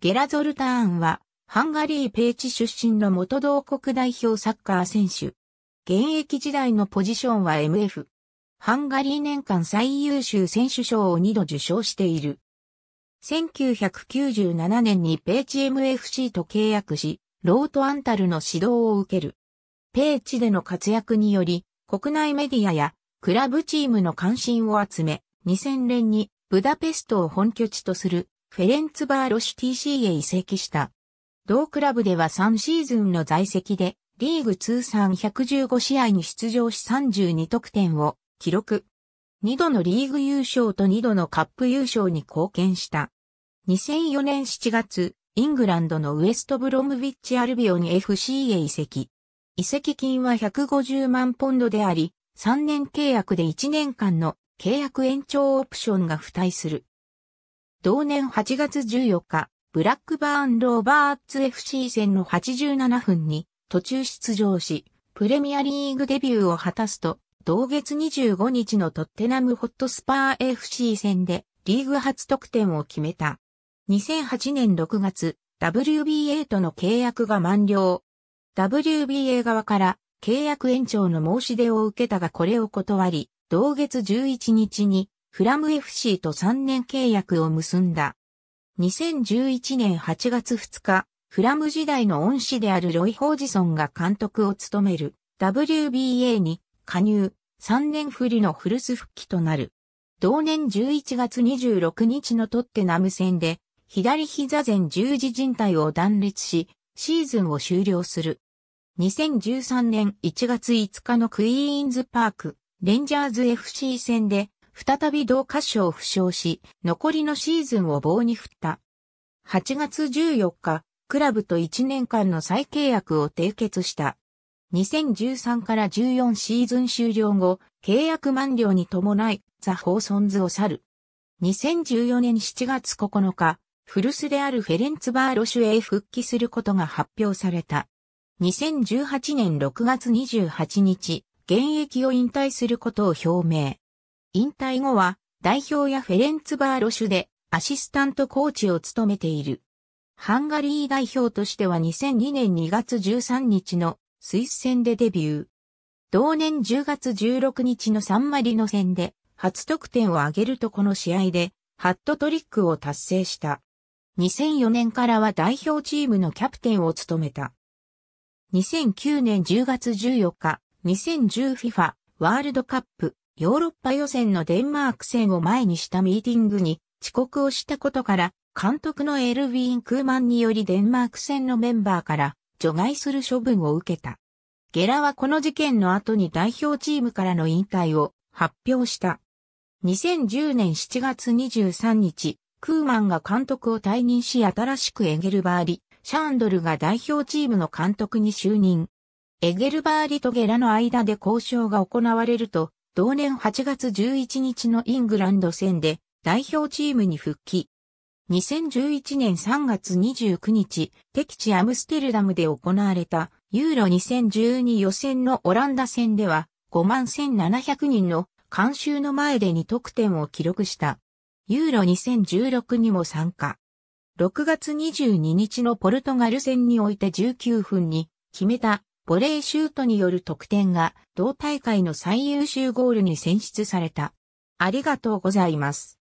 ゲラゾルターンは、ハンガリーペーチ出身の元同国代表サッカー選手。現役時代のポジションは MF。ハンガリー年間最優秀選手賞を2度受賞している。1997年にペーチ MFC と契約し、ロートアンタルの指導を受ける。ペーチでの活躍により、国内メディアやクラブチームの関心を集め、2000年にブダペストを本拠地とするフェレンツバーロシ TC へ移籍した。同クラブでは3シーズンの在籍で、リーグ通算115試合に出場し32得点を記録。2度のリーグ優勝と2度のカップ優勝に貢献した。2004年7月、イングランドのウエストブロムビッチアルビオに FC へ移籍。移籍金は150万ポンドであり、3年契約で1年間の契約延長オプションが付帯する。同年8月14日、ブラックバーン・ローバーツ FC 戦の87分に途中出場し、プレミアリーグデビューを果たすと、同月25日のトッテナムホットスパー FC 戦でリーグ初得点を決めた。2008年6月、WBA との契約が満了。WBA 側から契約延長の申し出を受けたがこれを断り、同月11日にフラム FC と3年契約を結んだ。2011年8月2日、フラム時代の恩師であるロイ・ホージソンが監督を務める WBA に加入3年振りの古巣復帰となる。同年11月26日のトッテナム戦で左膝前十字靭帯を断裂し、シーズンを終了する。2013年1月5日のクイーンズパーク、レンジャーズ FC 戦で再び同歌賞を負傷し、残りのシーズンを棒に振った。8月14日、クラブと1年間の再契約を締結した。2013から14シーズン終了後、契約満了に伴い、ザ・ホーソンズを去る。2014年7月9日、古巣であるフェレンツバーロシュへ復帰することが発表された。2018年6月28日、現役を引退することを表明。引退後は代表やフェレンツバーロシュでアシスタントコーチを務めている。ハンガリー代表としては2002年2月13日のスイス戦でデビュー。同年10月16日のサンマリノ戦で初得点を挙げるとこの試合でハットトリックを達成した。2004年からは代表チームのキャプテンを務めた。2009年10月14日、2010FIFA ワールドカップヨーロッパ予選のデンマーク戦を前にしたミーティングに遅刻をしたことから、監督のエルヴィン・クーマンによりデンマーク戦のメンバーから除外する処分を受けた。ゲラはこの事件の後に代表チームからの引退を発表した。2010年7月23日、クーマンが監督を退任し新しくエゲルバーリ、シャンドルが代表チームの監督に就任。エゲルバーリとゲラの間で交渉が行われると、同年8月11日のイングランド戦で代表チームに復帰。2011年3月29日、敵地アムステルダムで行われたユーロ2012予選のオランダ戦では5万1700人の監修の前で2得点を記録した。ユーロ2016にも参加。6月22日のポルトガル戦において19分に決めたボレーシュートによる得点が同大会の最優秀ゴールに選出された。ありがとうございます。